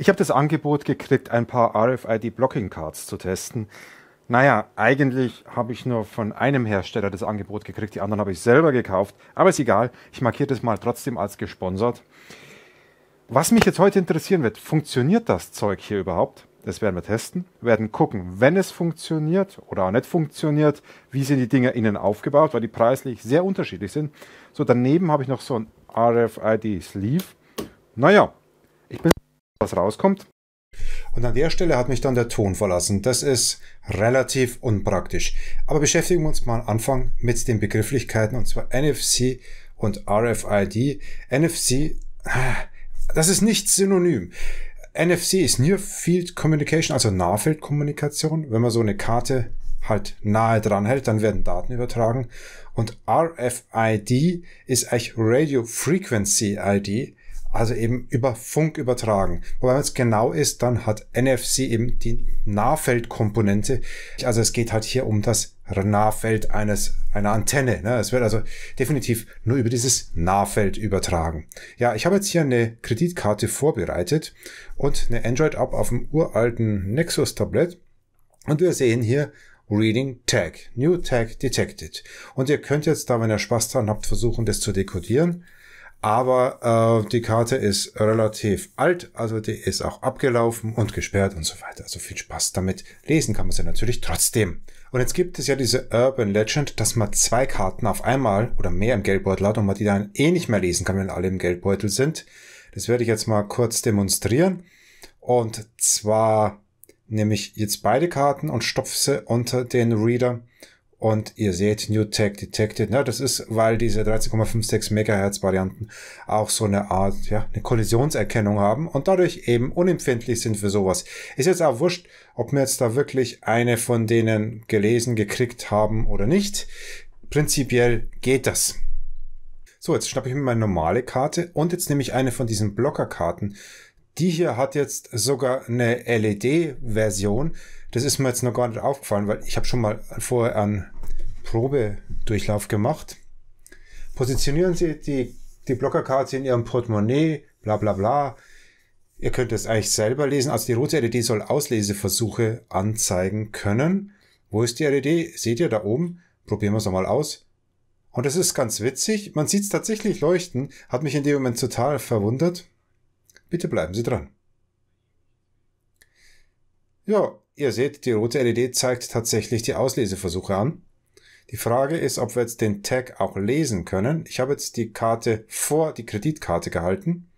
Ich habe das Angebot gekriegt, ein paar RFID-Blocking-Cards zu testen. Naja, eigentlich habe ich nur von einem Hersteller das Angebot gekriegt, die anderen habe ich selber gekauft. Aber ist egal, ich markiere das mal trotzdem als gesponsert. Was mich jetzt heute interessieren wird, funktioniert das Zeug hier überhaupt? Das werden wir testen, werden gucken, wenn es funktioniert oder auch nicht funktioniert, wie sind die Dinger innen aufgebaut, weil die preislich sehr unterschiedlich sind. So, daneben habe ich noch so ein RFID Sleeve. Naja, ich bin was rauskommt. Und an der Stelle hat mich dann der Ton verlassen. Das ist relativ unpraktisch. Aber beschäftigen wir uns mal am Anfang mit den Begrifflichkeiten und zwar NFC und RFID. NFC, das ist nicht synonym. NFC ist Near Field Communication, also Nahfeldkommunikation. Wenn man so eine Karte halt nahe dran hält, dann werden Daten übertragen. Und RFID ist eigentlich Radio Frequency ID also eben über Funk übertragen. Wobei man es genau ist, dann hat NFC eben die Nahfeldkomponente. Also es geht halt hier um das Nahfeld eines, einer Antenne. Ne? Es wird also definitiv nur über dieses Nahfeld übertragen. Ja, ich habe jetzt hier eine Kreditkarte vorbereitet und eine Android-App auf dem uralten Nexus-Tablet. Und wir sehen hier Reading Tag, New Tag Detected. Und ihr könnt jetzt da, wenn ihr Spaß dran habt, versuchen, das zu dekodieren. Aber äh, die Karte ist relativ alt, also die ist auch abgelaufen und gesperrt und so weiter. Also viel Spaß damit. Lesen kann man sie natürlich trotzdem. Und jetzt gibt es ja diese Urban Legend, dass man zwei Karten auf einmal oder mehr im Geldbeutel hat und man die dann eh nicht mehr lesen kann, wenn alle im Geldbeutel sind. Das werde ich jetzt mal kurz demonstrieren. Und zwar nehme ich jetzt beide Karten und stopfe sie unter den Reader und ihr seht New Tech Detected. Ne? Das ist, weil diese 13,56 Megahertz Varianten auch so eine Art, ja, eine Kollisionserkennung haben und dadurch eben unempfindlich sind für sowas. Ist jetzt auch wurscht, ob wir jetzt da wirklich eine von denen gelesen, gekriegt haben oder nicht. Prinzipiell geht das. So, jetzt schnappe ich mir meine normale Karte und jetzt nehme ich eine von diesen Blockerkarten. karten die hier hat jetzt sogar eine LED-Version. Das ist mir jetzt noch gar nicht aufgefallen, weil ich habe schon mal vorher einen Probedurchlauf gemacht. Positionieren Sie die, die Blockerkarte in Ihrem Portemonnaie, bla bla bla. Ihr könnt es eigentlich selber lesen. Also die rote LED soll Ausleseversuche anzeigen können. Wo ist die LED? Seht ihr da oben? Probieren wir es mal aus. Und das ist ganz witzig. Man sieht es tatsächlich leuchten. Hat mich in dem Moment total verwundert. Bitte bleiben Sie dran. Ja, ihr seht, die rote LED zeigt tatsächlich die Ausleseversuche an. Die Frage ist, ob wir jetzt den Tag auch lesen können. Ich habe jetzt die Karte vor die Kreditkarte gehalten.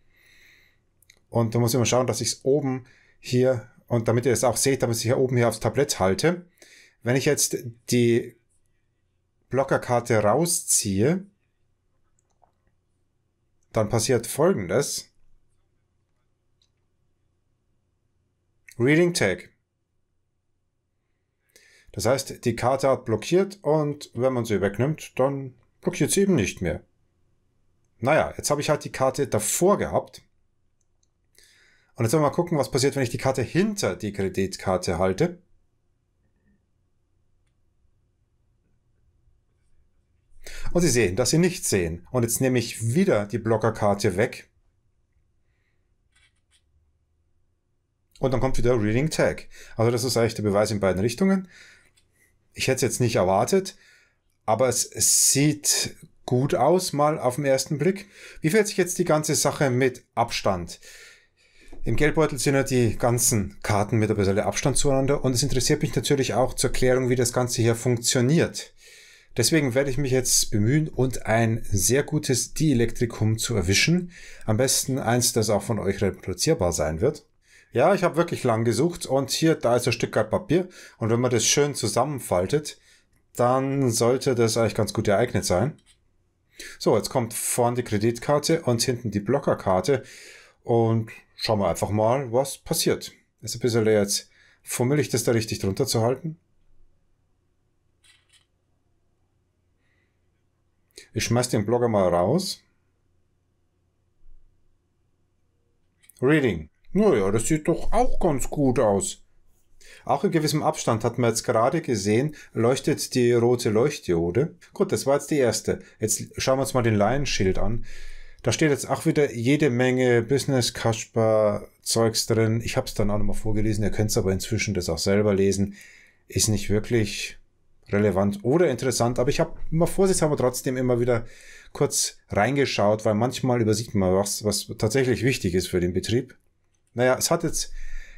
Und da muss ich mal schauen, dass ich es oben hier, und damit ihr es auch seht, damit ich hier oben hier aufs Tablett halte. Wenn ich jetzt die Blockerkarte rausziehe, dann passiert Folgendes. Reading Tag. Das heißt, die Karte hat blockiert und wenn man sie wegnimmt, dann blockiert sie eben nicht mehr. Naja, jetzt habe ich halt die Karte davor gehabt. Und jetzt wollen wir mal gucken, was passiert, wenn ich die Karte hinter die Kreditkarte halte. Und Sie sehen, dass Sie nichts sehen. Und jetzt nehme ich wieder die Blockerkarte weg. Und dann kommt wieder Reading Tag. Also das ist eigentlich der Beweis in beiden Richtungen. Ich hätte es jetzt nicht erwartet, aber es, sieht gut aus, mal auf den ersten Blick. Wie fällt sich jetzt die ganze Sache mit Abstand? Im Geldbeutel sind ja die ganzen Karten mit ein bisschen Abstand zueinander und es interessiert mich natürlich auch zur Klärung, wie das Ganze hier funktioniert. Deswegen werde ich mich jetzt bemühen und ein sehr gutes Dielektrikum zu erwischen. Am besten eins, das auch von euch reproduzierbar sein wird. Ja, ich habe wirklich lang gesucht und hier, da ist ein Stück Papier und wenn man das schön zusammenfaltet, dann sollte das eigentlich ganz gut geeignet sein. So, jetzt kommt vorne die Kreditkarte und hinten die Blockerkarte und schauen wir einfach mal, was passiert. Ist ein bisschen jetzt fummelig, das da richtig drunter zu halten. Ich schmeiß den Blogger mal raus. Reading. Naja, das sieht doch auch ganz gut aus. Auch in gewissem Abstand hat man jetzt gerade gesehen, leuchtet die rote Leuchtdiode. Gut, das war jetzt die erste. Jetzt schauen wir uns mal den Laienschild an. Da steht jetzt auch wieder jede Menge Business Kasper Zeugs drin. Ich habe es dann auch nochmal vorgelesen. Ihr könnt es aber inzwischen das auch selber lesen. Ist nicht wirklich relevant oder interessant, aber ich habe immer vorsichtshalber trotzdem immer wieder kurz reingeschaut, weil manchmal übersieht man was, was tatsächlich wichtig ist für den Betrieb. Naja, es hat jetzt,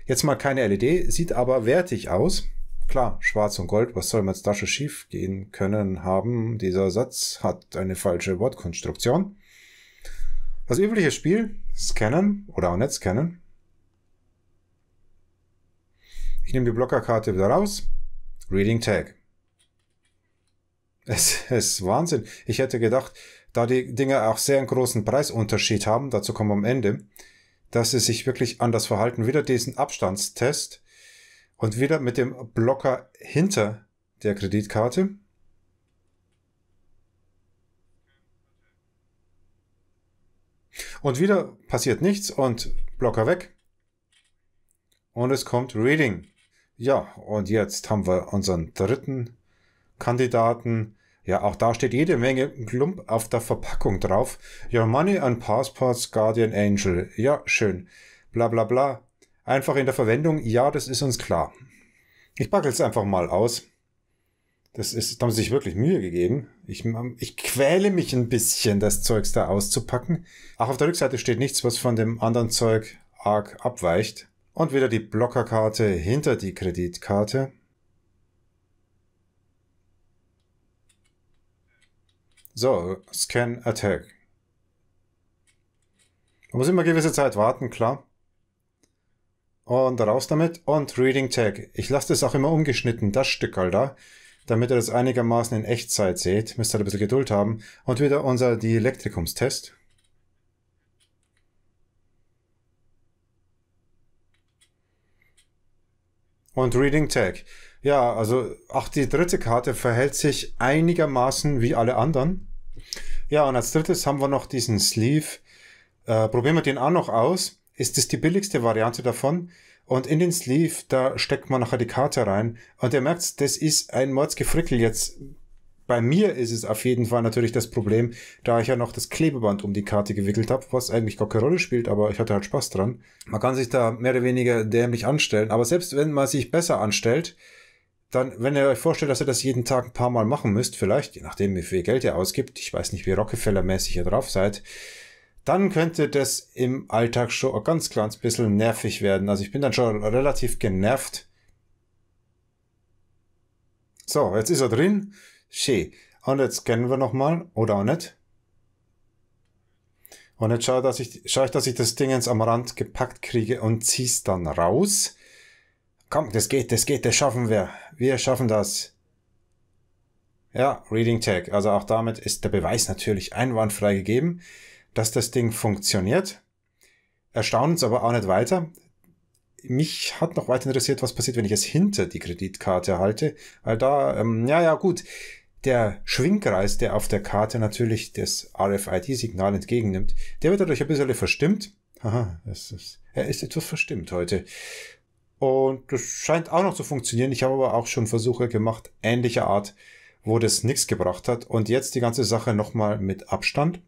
jetzt mal keine LED, sieht aber wertig aus. Klar, schwarz und gold, was soll man als Tasche schief gehen können haben? Dieser Satz hat eine falsche Wortkonstruktion. Das übliche Spiel, scannen oder auch nicht scannen. Ich nehme die Blockerkarte wieder raus. Reading Tag. Es ist Wahnsinn. Ich hätte gedacht, da die Dinger auch sehr einen großen Preisunterschied haben, dazu kommen wir am Ende, dass sie sich wirklich anders verhalten. Wieder diesen Abstandstest und wieder mit dem Blocker hinter der Kreditkarte. Und wieder passiert nichts und Blocker weg. Und es kommt Reading. Ja, und jetzt haben wir unseren dritten Kandidaten. Ja, auch da steht jede Menge Klump auf der Verpackung drauf. Your money and passports Guardian Angel. Ja, schön. Bla bla bla. Einfach in der Verwendung. Ja, das ist uns klar. Ich packe es einfach mal aus. Das ist, da haben sie sich wirklich Mühe gegeben. Ich, ich quäle mich ein bisschen, das Zeugs da auszupacken. Auch auf der Rückseite steht nichts, was von dem anderen Zeug arg abweicht. Und wieder die Blockerkarte hinter die Kreditkarte. So, Scan Attack. Man muss immer gewisse Zeit warten, klar. Und raus damit. Und Reading Tag. Ich lasse das auch immer umgeschnitten, das Stück, Alter. Damit ihr das einigermaßen in Echtzeit seht. Müsst ihr halt ein bisschen Geduld haben. Und wieder unser Dielektrikumstest. Und Reading Tag. Ja, also auch die dritte Karte verhält sich einigermaßen wie alle anderen. Ja, und als drittes haben wir noch diesen Sleeve. Äh, probieren wir den auch noch aus. Ist das die billigste Variante davon? Und in den Sleeve, da steckt man nachher die Karte rein. Und ihr merkt, das ist ein Mordsgefrickel jetzt. Bei mir ist es auf jeden Fall natürlich das Problem, da ich ja noch das Klebeband um die Karte gewickelt habe, was eigentlich gar keine Rolle spielt, aber ich hatte halt Spaß dran. Man kann sich da mehr oder weniger dämlich anstellen, aber selbst wenn man sich besser anstellt, dann, wenn ihr euch vorstellt, dass ihr das jeden Tag ein paar Mal machen müsst, vielleicht, je nachdem, wie viel Geld ihr ausgibt, ich weiß nicht, wie Rockefeller-mäßig ihr drauf seid, dann könnte das im Alltag schon ein ganz kleines bisschen nervig werden. Also ich bin dann schon relativ genervt. So, jetzt ist er drin. Schön. Und jetzt scannen wir nochmal, oder auch nicht. Und jetzt schaue, dass ich, schau ich, dass ich das Ding ins am Rand gepackt kriege und zieh's dann raus. Komm, das geht, das geht, das schaffen wir. Wir schaffen das. Ja, Reading Tag. Also auch damit ist der Beweis natürlich einwandfrei gegeben, dass das Ding funktioniert. Erstaunt uns aber auch nicht weiter. Mich hat noch weiter interessiert, was passiert, wenn ich es hinter die Kreditkarte halte. Weil da, ähm, ja, ja, gut. Der Schwingkreis, der auf der Karte natürlich das RFID-Signal entgegennimmt, der wird dadurch ein bisschen verstimmt. Aha, es ist, er ist etwas verstimmt heute. Und das scheint auch noch zu funktionieren. Ich habe aber auch schon Versuche gemacht, ähnlicher Art, wo das nichts gebracht hat. Und jetzt die ganze Sache nochmal mit Abstand.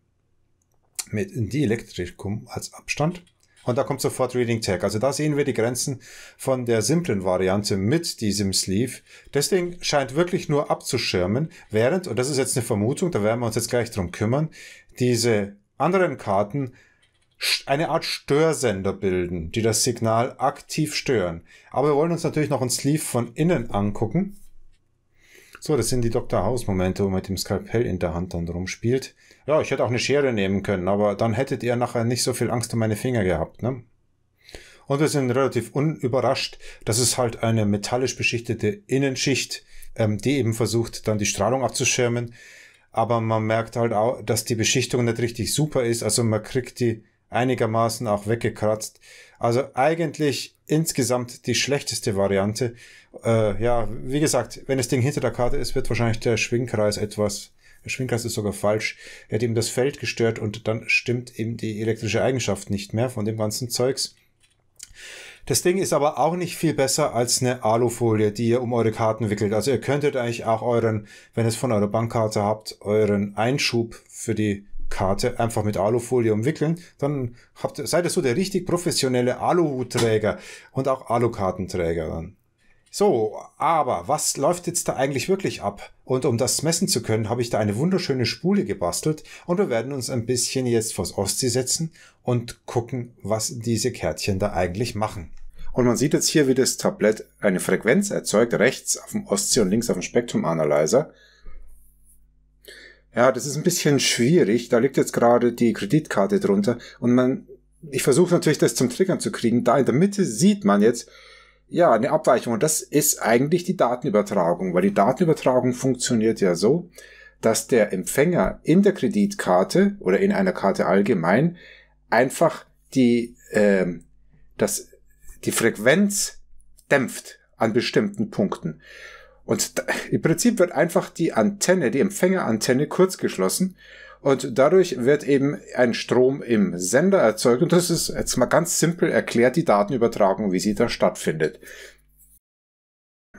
Mit Dielektrikum als Abstand. Und da kommt sofort Reading Tag. Also da sehen wir die Grenzen von der simplen Variante mit diesem Sleeve. Deswegen scheint wirklich nur abzuschirmen, während, und das ist jetzt eine Vermutung, da werden wir uns jetzt gleich drum kümmern, diese anderen Karten eine Art Störsender bilden, die das Signal aktiv stören. Aber wir wollen uns natürlich noch ein Sleeve von innen angucken. So, das sind die Dr. House-Momente, wo man mit dem Skalpell in der Hand dann rumspielt. Ja, ich hätte auch eine Schere nehmen können, aber dann hättet ihr nachher nicht so viel Angst um meine Finger gehabt, ne? Und wir sind relativ unüberrascht, dass es halt eine metallisch beschichtete Innenschicht, ähm, die eben versucht, dann die Strahlung abzuschirmen. Aber man merkt halt auch, dass die Beschichtung nicht richtig super ist. Also man kriegt die einigermaßen auch weggekratzt. Also eigentlich insgesamt die schlechteste Variante. Äh, ja, wie gesagt, wenn das Ding hinter der Karte ist, wird wahrscheinlich der Schwingkreis etwas. Der Schwingkreis ist sogar falsch. Er hat ihm das Feld gestört und dann stimmt eben die elektrische Eigenschaft nicht mehr von dem ganzen Zeugs. Das Ding ist aber auch nicht viel besser als eine Alufolie, die ihr um eure Karten wickelt. Also ihr könntet eigentlich auch euren, wenn ihr es von eurer Bankkarte habt, euren Einschub für die Karte einfach mit Alufolie umwickeln, dann habt, seid ihr so der richtig professionelle Aluhutträger und auch Alukartenträger dann. So, aber was läuft jetzt da eigentlich wirklich ab? Und um das messen zu können, habe ich da eine wunderschöne Spule gebastelt und wir werden uns ein bisschen jetzt vors Ostsee setzen und gucken, was diese Kärtchen da eigentlich machen. Und man sieht jetzt hier, wie das Tablett eine Frequenz erzeugt, rechts auf dem Ostsee und links auf dem Spektrum Analyzer. Ja, das ist ein bisschen schwierig. Da liegt jetzt gerade die Kreditkarte drunter und man, ich versuche natürlich, das zum Triggern zu kriegen. Da in der Mitte sieht man jetzt, ja, eine Abweichung. Und das ist eigentlich die Datenübertragung, weil die Datenübertragung funktioniert ja so, dass der Empfänger in der Kreditkarte oder in einer Karte allgemein einfach die, äh, das, die Frequenz dämpft an bestimmten Punkten. Und im Prinzip wird einfach die Antenne, die Empfängerantenne kurzgeschlossen und dadurch wird eben ein Strom im Sender erzeugt und das ist jetzt mal ganz simpel erklärt die Datenübertragung, wie sie da stattfindet.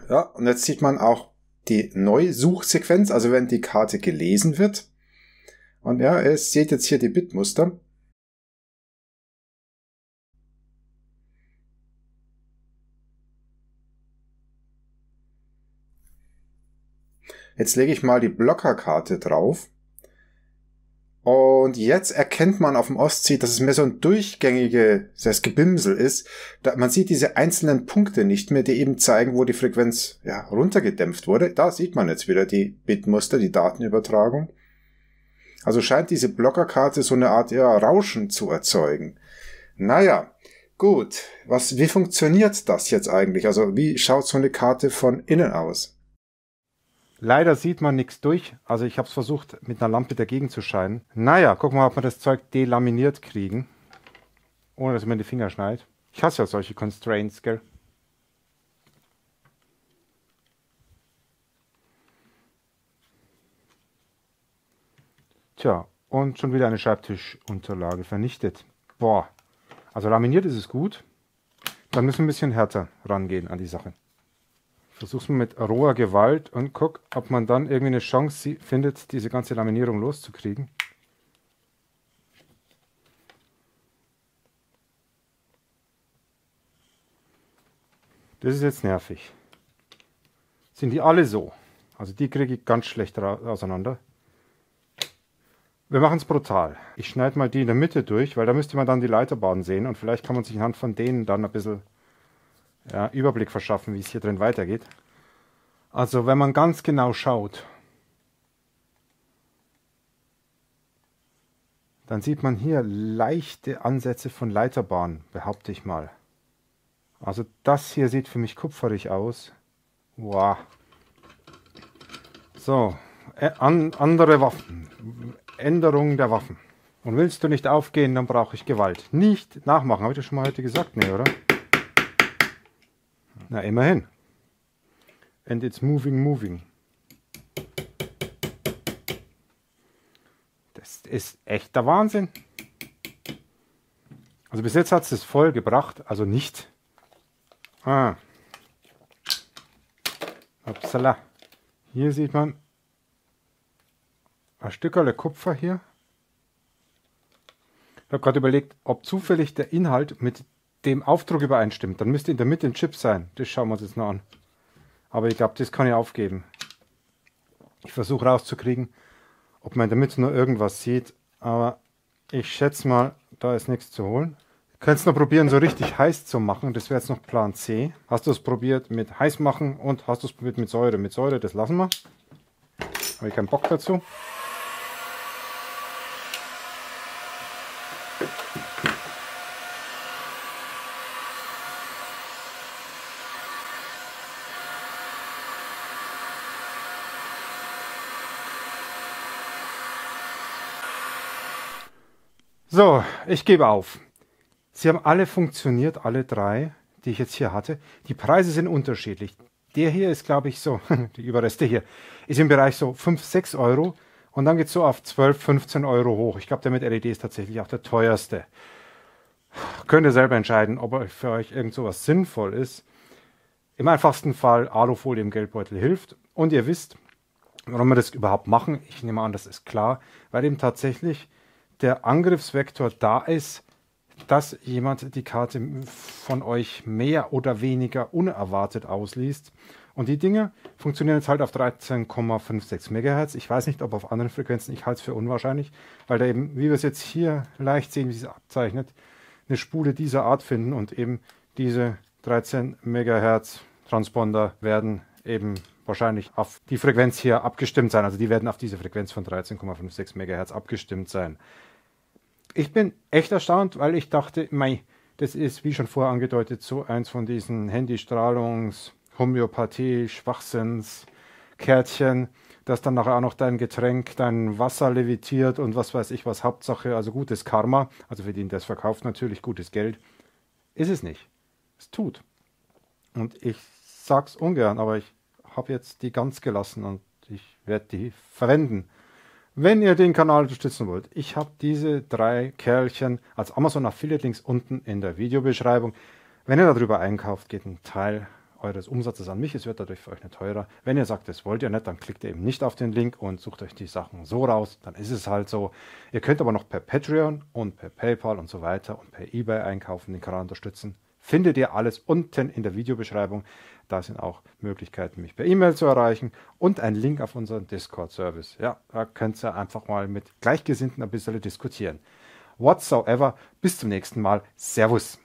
Ja, und jetzt sieht man auch die Neusuchsequenz, also wenn die Karte gelesen wird. Und ja, ihr seht jetzt hier die Bitmuster. Jetzt lege ich mal die Blockerkarte drauf. Und jetzt erkennt man auf dem Ostsee, dass es mehr so ein durchgängiges das Gebimsel ist. Da, man sieht diese einzelnen Punkte nicht mehr, die eben zeigen, wo die Frequenz ja, runtergedämpft wurde. Da sieht man jetzt wieder die Bitmuster, die Datenübertragung. Also scheint diese Blockerkarte so eine Art ja, Rauschen zu erzeugen. Naja, gut. Was, wie funktioniert das jetzt eigentlich? Also wie schaut so eine Karte von innen aus? Leider sieht man nichts durch. Also ich habe es versucht, mit einer Lampe dagegen zu scheinen. Naja, gucken wir mal, ob wir das Zeug delaminiert kriegen. Ohne, dass man die Finger schneit. Ich hasse ja solche Constraints, gell? Tja, und schon wieder eine Schreibtischunterlage vernichtet. Boah, also laminiert ist es gut. Dann müssen wir ein bisschen härter rangehen an die Sache. Versuch's mal mit roher Gewalt und guck, ob man dann irgendwie eine Chance findet, diese ganze Laminierung loszukriegen. Das ist jetzt nervig. Sind die alle so? Also die kriege ich ganz schlecht auseinander. Wir machen es brutal. Ich schneide mal die in der Mitte durch, weil da müsste man dann die Leiterbahn sehen und vielleicht kann man sich anhand von denen dann ein bisschen ja, Überblick verschaffen, wie es hier drin weitergeht. Also wenn man ganz genau schaut, dann sieht man hier leichte Ansätze von Leiterbahnen, behaupte ich mal. Also das hier sieht für mich kupferig aus. Wow. So, äh, an, andere Waffen. Änderungen der Waffen. Und willst du nicht aufgehen, dann brauche ich Gewalt. Nicht nachmachen. Habe ich das schon mal heute gesagt? Nee, oder? Na, immerhin. And it's moving, moving. Das ist echter Wahnsinn. Also bis jetzt hat es voll gebracht, also nicht. Ah. Upsala. Hier sieht man ein Stückerle Kupfer hier. Ich habe gerade überlegt, ob zufällig der Inhalt mit dem Aufdruck übereinstimmt. Dann müsste in der Mitte ein Chip sein. Das schauen wir uns jetzt noch an. Aber ich glaube, das kann ich aufgeben. Ich versuche rauszukriegen, ob man damit nur irgendwas sieht. Aber ich schätze mal, da ist nichts zu holen. Du könntest noch probieren, so richtig heiß zu machen. Das wäre jetzt noch Plan C. Hast du es probiert mit heiß machen und hast du es probiert mit Säure? Mit Säure, das lassen wir. Habe ich keinen Bock dazu. So, ich gebe auf. Sie haben alle funktioniert, alle drei, die ich jetzt hier hatte. Die Preise sind unterschiedlich. Der hier ist, glaube ich, so, die Überreste hier, ist im Bereich so 5, 6 Euro und dann geht es so auf 12, 15 Euro hoch. Ich glaube, der mit LED ist tatsächlich auch der teuerste. Könnt ihr selber entscheiden, ob für euch irgend sowas sinnvoll ist. Im einfachsten Fall Alufolie im Geldbeutel hilft. Und ihr wisst, warum wir das überhaupt machen. Ich nehme an, das ist klar, weil eben tatsächlich der Angriffsvektor da ist, dass jemand die Karte von euch mehr oder weniger unerwartet ausliest. Und die Dinge funktionieren jetzt halt auf 13,56 MHz. Ich weiß nicht, ob auf anderen Frequenzen, ich halte es für unwahrscheinlich, weil da eben, wie wir es jetzt hier leicht sehen, wie es abzeichnet, eine Spule dieser Art finden und eben diese 13 MHz Transponder werden eben wahrscheinlich auf die Frequenz hier abgestimmt sein. Also die werden auf diese Frequenz von 13,56 MHz abgestimmt sein. Ich bin echt erstaunt, weil ich dachte, mei, das ist, wie schon vorher angedeutet, so eins von diesen Handystrahlungs-, Homöopathie-, Schwachsinns-Kärtchen, das dann nachher auch noch dein Getränk, dein Wasser levitiert und was weiß ich was, Hauptsache, also gutes Karma, also für den der es verkauft, natürlich gutes Geld. Ist es nicht. Es tut. Und ich sag's ungern, aber ich habe jetzt die ganz gelassen und ich werde die verwenden. Wenn ihr den Kanal unterstützen wollt, ich habe diese drei Kerlchen als Amazon Affiliate Links unten in der Videobeschreibung. Wenn ihr darüber einkauft, geht ein Teil eures Umsatzes an mich. Es wird dadurch für euch nicht teurer. Wenn ihr sagt, das wollt ihr nicht, dann klickt ihr eben nicht auf den Link und sucht euch die Sachen so raus. Dann ist es halt so. Ihr könnt aber noch per Patreon und per PayPal und so weiter und per eBay einkaufen, den Kanal unterstützen findet ihr alles unten in der Videobeschreibung. Da sind auch Möglichkeiten, mich per E-Mail zu erreichen und ein Link auf unseren Discord-Service. Ja, da könnt ihr einfach mal mit Gleichgesinnten ein bisschen diskutieren. Whatsoever, bis zum nächsten Mal. Servus.